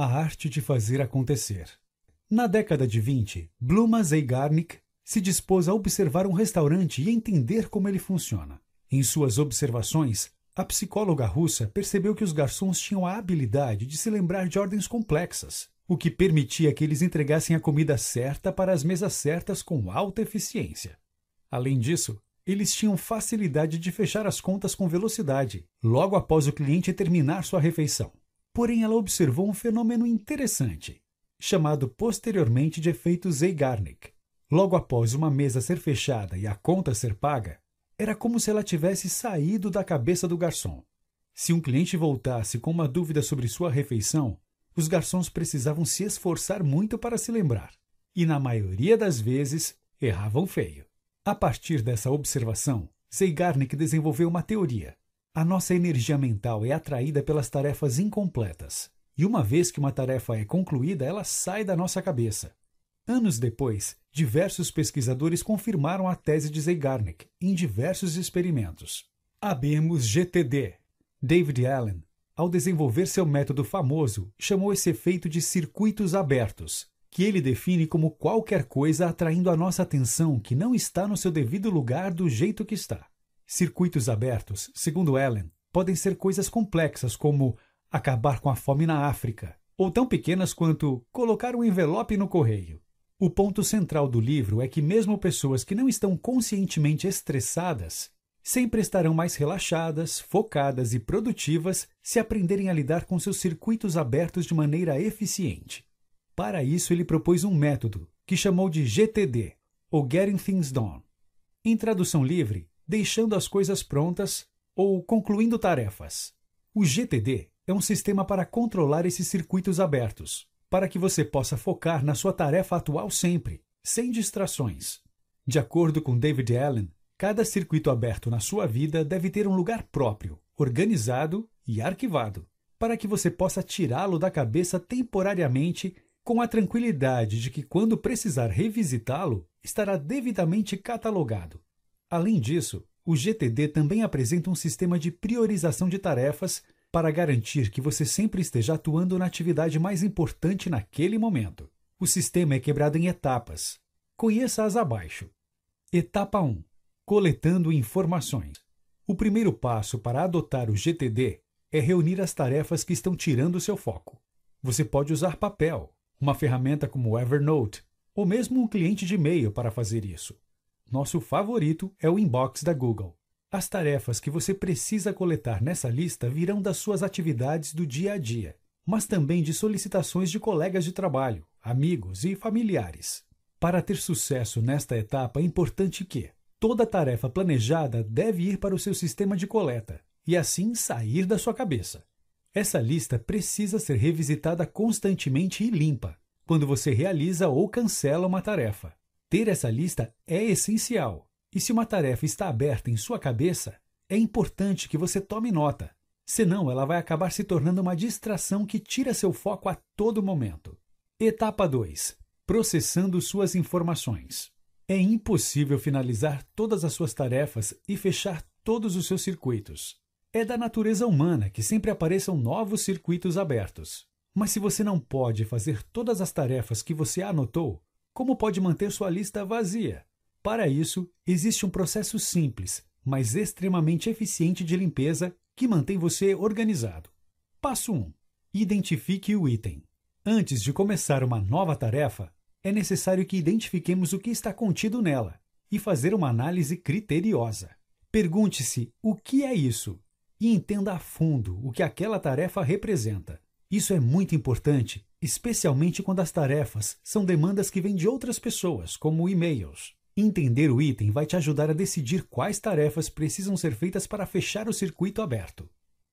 A Arte de Fazer Acontecer. Na década de 20, Blumas Zeigarnik se dispôs a observar um restaurante e entender como ele funciona. Em suas observações, a psicóloga russa percebeu que os garçons tinham a habilidade de se lembrar de ordens complexas, o que permitia que eles entregassem a comida certa para as mesas certas com alta eficiência. Além disso, eles tinham facilidade de fechar as contas com velocidade, logo após o cliente terminar sua refeição porém ela observou um fenômeno interessante, chamado posteriormente de efeito Zeigarnik. Logo após uma mesa ser fechada e a conta ser paga, era como se ela tivesse saído da cabeça do garçom. Se um cliente voltasse com uma dúvida sobre sua refeição, os garçons precisavam se esforçar muito para se lembrar, e na maioria das vezes erravam feio. A partir dessa observação, Zeigarnik desenvolveu uma teoria a nossa energia mental é atraída pelas tarefas incompletas, e uma vez que uma tarefa é concluída, ela sai da nossa cabeça. Anos depois, diversos pesquisadores confirmaram a tese de Zeigarnik em diversos experimentos. Abemos GTD. David Allen, ao desenvolver seu método famoso, chamou esse efeito de circuitos abertos, que ele define como qualquer coisa atraindo a nossa atenção que não está no seu devido lugar do jeito que está. Circuitos abertos, segundo Ellen, podem ser coisas complexas como acabar com a fome na África, ou tão pequenas quanto colocar um envelope no correio. O ponto central do livro é que, mesmo pessoas que não estão conscientemente estressadas, sempre estarão mais relaxadas, focadas e produtivas se aprenderem a lidar com seus circuitos abertos de maneira eficiente. Para isso, ele propôs um método que chamou de GTD, ou Getting Things Done. Em tradução livre, deixando as coisas prontas ou concluindo tarefas. O GTD é um sistema para controlar esses circuitos abertos, para que você possa focar na sua tarefa atual sempre, sem distrações. De acordo com David Allen, cada circuito aberto na sua vida deve ter um lugar próprio, organizado e arquivado, para que você possa tirá-lo da cabeça temporariamente com a tranquilidade de que, quando precisar revisitá-lo, estará devidamente catalogado. Além disso, o GTD também apresenta um sistema de priorização de tarefas para garantir que você sempre esteja atuando na atividade mais importante naquele momento. O sistema é quebrado em etapas. Conheça-as abaixo. Etapa 1 Coletando informações. O primeiro passo para adotar o GTD é reunir as tarefas que estão tirando seu foco. Você pode usar papel, uma ferramenta como Evernote, ou mesmo um cliente de e-mail para fazer isso. Nosso favorito é o inbox da Google. As tarefas que você precisa coletar nessa lista virão das suas atividades do dia a dia, mas também de solicitações de colegas de trabalho, amigos e familiares. Para ter sucesso nesta etapa, é importante que toda tarefa planejada deve ir para o seu sistema de coleta e assim sair da sua cabeça. Essa lista precisa ser revisitada constantemente e limpa quando você realiza ou cancela uma tarefa. Ter essa lista é essencial, e se uma tarefa está aberta em sua cabeça, é importante que você tome nota, senão ela vai acabar se tornando uma distração que tira seu foco a todo momento. Etapa 2: Processando suas informações. É impossível finalizar todas as suas tarefas e fechar todos os seus circuitos. É da natureza humana que sempre apareçam novos circuitos abertos. Mas se você não pode fazer todas as tarefas que você anotou, como pode manter sua lista vazia? Para isso, existe um processo simples, mas extremamente eficiente de limpeza que mantém você organizado. Passo 1: Identifique o item. Antes de começar uma nova tarefa, é necessário que identifiquemos o que está contido nela e fazer uma análise criteriosa. Pergunte-se o que é isso e entenda a fundo o que aquela tarefa representa. Isso é muito importante especialmente quando as tarefas são demandas que vêm de outras pessoas, como e-mails. Entender o item vai te ajudar a decidir quais tarefas precisam ser feitas para fechar o circuito aberto.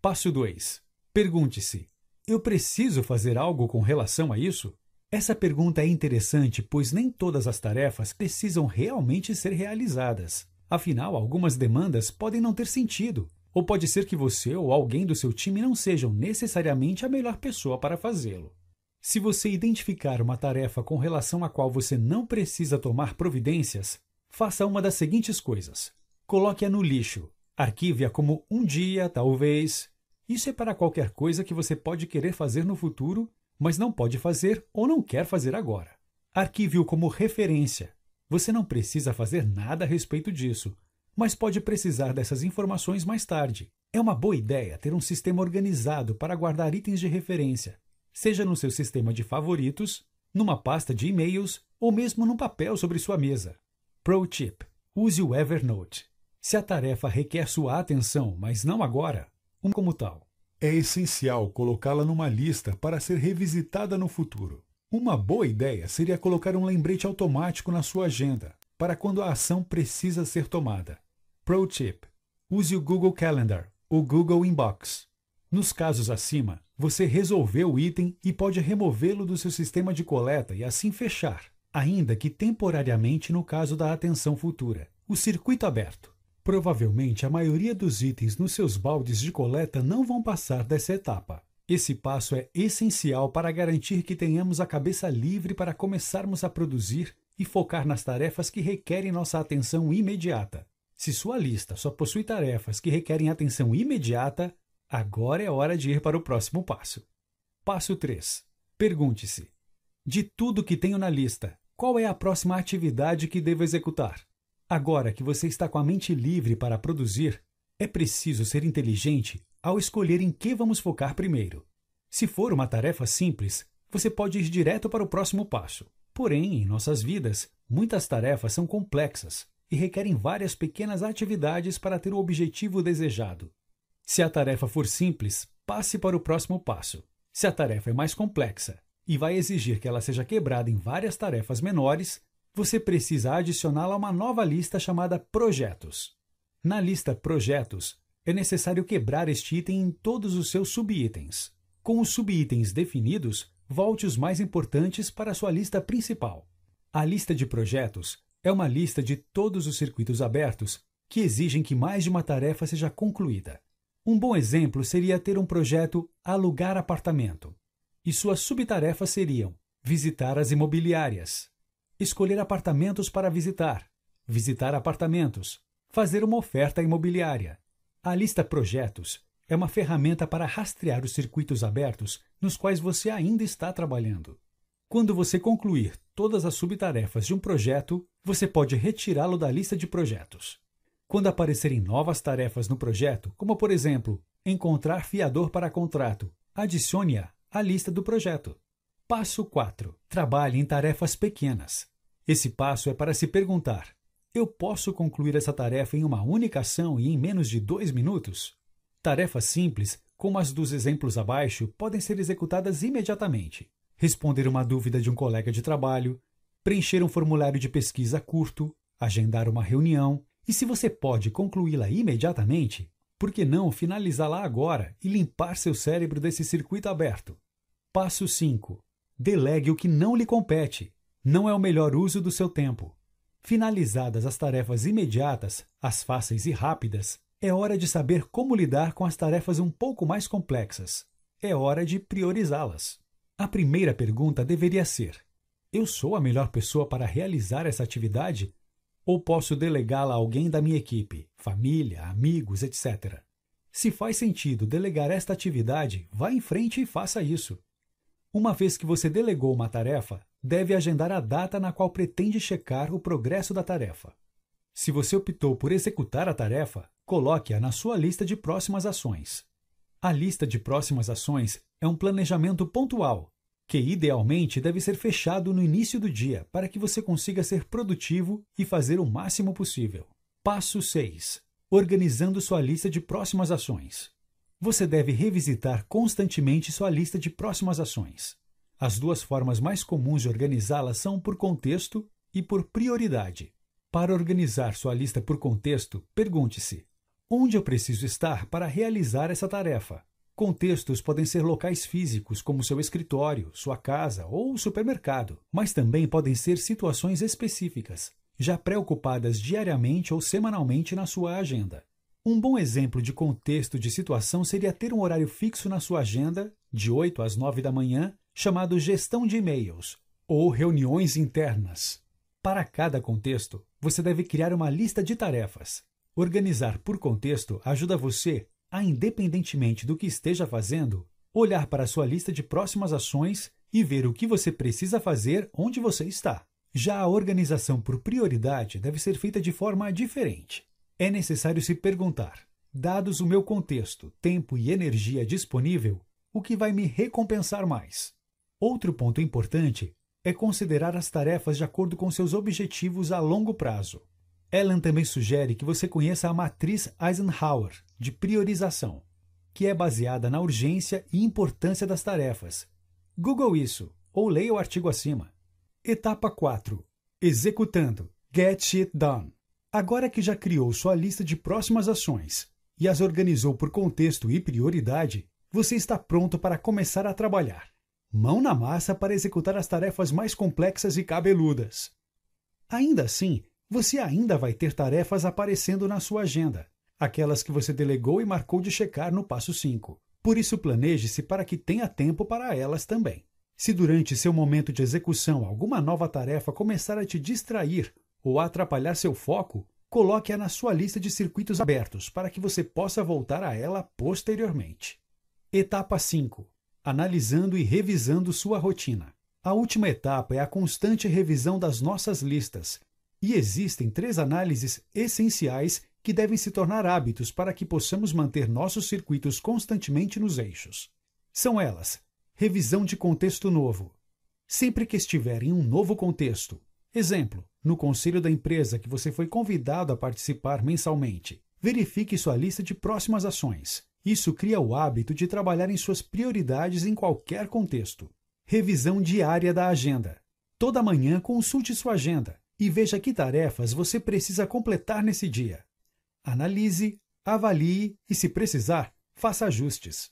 Passo 2. Pergunte-se: Eu preciso fazer algo com relação a isso? Essa pergunta é interessante, pois nem todas as tarefas precisam realmente ser realizadas. Afinal, algumas demandas podem não ter sentido, ou pode ser que você ou alguém do seu time não sejam necessariamente a melhor pessoa para fazê-lo. Se você identificar uma tarefa com relação à qual você não precisa tomar providências, faça uma das seguintes coisas: coloque-a no lixo, arquive-a como um dia, talvez. Isso é para qualquer coisa que você pode querer fazer no futuro, mas não pode fazer ou não quer fazer agora. Arquive-o como referência. Você não precisa fazer nada a respeito disso, mas pode precisar dessas informações mais tarde. É uma boa ideia ter um sistema organizado para guardar itens de referência, seja no seu sistema de favoritos, numa pasta de e-mails ou mesmo num papel sobre sua mesa. Pro tip: use o Evernote. Se a tarefa requer sua atenção, mas não agora, um como tal. É essencial colocá-la numa lista para ser revisitada no futuro. Uma boa ideia seria colocar um lembrete automático na sua agenda para quando a ação precisa ser tomada. Pro tip: use o Google Calendar, o Google Inbox. Nos casos acima, você resolveu o item e pode removê-lo do seu sistema de coleta e assim fechar, ainda que temporariamente no caso da atenção futura. O circuito aberto. Provavelmente a maioria dos itens nos seus baldes de coleta não vão passar dessa etapa. Esse passo é essencial para garantir que tenhamos a cabeça livre para começarmos a produzir e focar nas tarefas que requerem nossa atenção imediata. Se sua lista só possui tarefas que requerem atenção imediata, Agora é hora de ir para o próximo passo. Passo 3. Pergunte-se: De tudo que tenho na lista, qual é a próxima atividade que devo executar? Agora que você está com a mente livre para produzir, é preciso ser inteligente ao escolher em que vamos focar primeiro. Se for uma tarefa simples, você pode ir direto para o próximo passo. Porém, em nossas vidas, muitas tarefas são complexas e requerem várias pequenas atividades para ter o objetivo desejado. Se a tarefa for simples, passe para o próximo passo. Se a tarefa é mais complexa e vai exigir que ela seja quebrada em várias tarefas menores, você precisa adicioná-la a uma nova lista chamada Projetos. Na lista Projetos, é necessário quebrar este item em todos os seus subitens. Com os subitens definidos, volte os mais importantes para a sua lista principal. A lista de projetos é uma lista de todos os circuitos abertos que exigem que mais de uma tarefa seja concluída. Um bom exemplo seria ter um projeto alugar apartamento. E suas subtarefas seriam visitar as imobiliárias, escolher apartamentos para visitar, visitar apartamentos, fazer uma oferta imobiliária. A lista projetos é uma ferramenta para rastrear os circuitos abertos nos quais você ainda está trabalhando. Quando você concluir todas as subtarefas de um projeto, você pode retirá-lo da lista de projetos. Quando aparecerem novas tarefas no projeto, como por exemplo, encontrar fiador para contrato, adicione-a à lista do projeto. Passo 4. Trabalhe em tarefas pequenas. Esse passo é para se perguntar: eu posso concluir essa tarefa em uma única ação e em menos de dois minutos? Tarefas simples, como as dos exemplos abaixo, podem ser executadas imediatamente. Responder uma dúvida de um colega de trabalho, preencher um formulário de pesquisa curto, agendar uma reunião, e se você pode concluí-la imediatamente, por que não finalizá-la agora e limpar seu cérebro desse circuito aberto? Passo 5. Delegue o que não lhe compete. Não é o melhor uso do seu tempo. Finalizadas as tarefas imediatas, as fáceis e rápidas, é hora de saber como lidar com as tarefas um pouco mais complexas. É hora de priorizá-las. A primeira pergunta deveria ser: Eu sou a melhor pessoa para realizar essa atividade ou posso delegá-la a alguém da minha equipe, família, amigos, etc. Se faz sentido delegar esta atividade, vá em frente e faça isso. Uma vez que você delegou uma tarefa, deve agendar a data na qual pretende checar o progresso da tarefa. Se você optou por executar a tarefa, coloque-a na sua lista de próximas ações. A lista de próximas ações é um planejamento pontual que idealmente deve ser fechado no início do dia para que você consiga ser produtivo e fazer o máximo possível. Passo 6. Organizando sua lista de próximas ações. Você deve revisitar constantemente sua lista de próximas ações. As duas formas mais comuns de organizá-la são por contexto e por prioridade. Para organizar sua lista por contexto, pergunte-se: onde eu preciso estar para realizar essa tarefa? Contextos podem ser locais físicos, como seu escritório, sua casa ou supermercado, mas também podem ser situações específicas, já preocupadas diariamente ou semanalmente na sua agenda. Um bom exemplo de contexto de situação seria ter um horário fixo na sua agenda, de 8 às 9 da manhã, chamado gestão de e-mails ou reuniões internas. Para cada contexto, você deve criar uma lista de tarefas. Organizar por contexto ajuda você a, independentemente do que esteja fazendo, olhar para sua lista de próximas ações e ver o que você precisa fazer onde você está. Já a organização por prioridade deve ser feita de forma diferente. É necessário se perguntar: dados o meu contexto, tempo e energia disponível, o que vai me recompensar mais? Outro ponto importante é considerar as tarefas de acordo com seus objetivos a longo prazo. Ellen também sugere que você conheça a matriz Eisenhower, de priorização, que é baseada na urgência e importância das tarefas. Google isso ou leia o artigo acima. Etapa 4. Executando. Get Shit Done. Agora que já criou sua lista de próximas ações e as organizou por contexto e prioridade, você está pronto para começar a trabalhar. Mão na massa para executar as tarefas mais complexas e cabeludas. Ainda assim, você ainda vai ter tarefas aparecendo na sua agenda, aquelas que você delegou e marcou de checar no passo 5. Por isso, planeje-se para que tenha tempo para elas também. Se durante seu momento de execução alguma nova tarefa começar a te distrair ou a atrapalhar seu foco, coloque-a na sua lista de circuitos abertos para que você possa voltar a ela posteriormente. Etapa 5 Analisando e revisando sua rotina. A última etapa é a constante revisão das nossas listas, e existem três análises essenciais que devem se tornar hábitos para que possamos manter nossos circuitos constantemente nos eixos. São elas: revisão de contexto novo. Sempre que estiver em um novo contexto, exemplo, no conselho da empresa que você foi convidado a participar mensalmente, verifique sua lista de próximas ações. Isso cria o hábito de trabalhar em suas prioridades em qualquer contexto. Revisão diária da agenda. Toda manhã consulte sua agenda e veja que tarefas você precisa completar nesse dia. Analise, avalie e, se precisar, faça ajustes.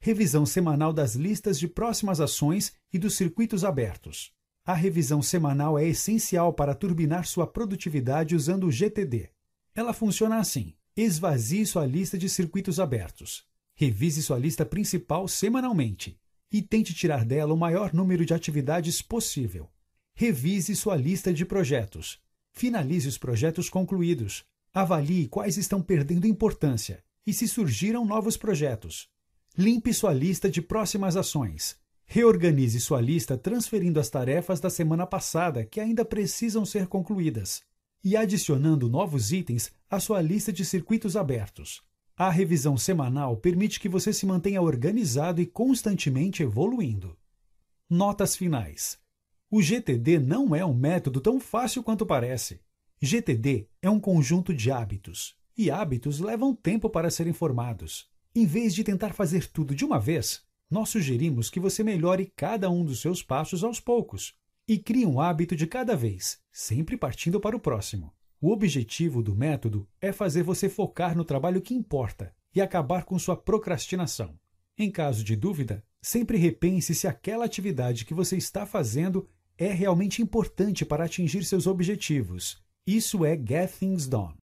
Revisão semanal das listas de próximas ações e dos circuitos abertos. A revisão semanal é essencial para turbinar sua produtividade usando o GTD. Ela funciona assim: esvazie sua lista de circuitos abertos, revise sua lista principal semanalmente e tente tirar dela o maior número de atividades possível. Revise sua lista de projetos. Finalize os projetos concluídos, Avalie quais estão perdendo importância e se surgiram novos projetos. Limpe sua lista de próximas ações. Reorganize sua lista transferindo as tarefas da semana passada que ainda precisam ser concluídas e adicionando novos itens à sua lista de circuitos abertos. A revisão semanal permite que você se mantenha organizado e constantemente evoluindo. Notas finais: O GTD não é um método tão fácil quanto parece. GTD é um conjunto de hábitos, e hábitos levam tempo para serem formados. Em vez de tentar fazer tudo de uma vez, nós sugerimos que você melhore cada um dos seus passos aos poucos e crie um hábito de cada vez, sempre partindo para o próximo. O objetivo do método é fazer você focar no trabalho que importa e acabar com sua procrastinação. Em caso de dúvida, sempre repense se aquela atividade que você está fazendo é realmente importante para atingir seus objetivos isso é Get Things Done.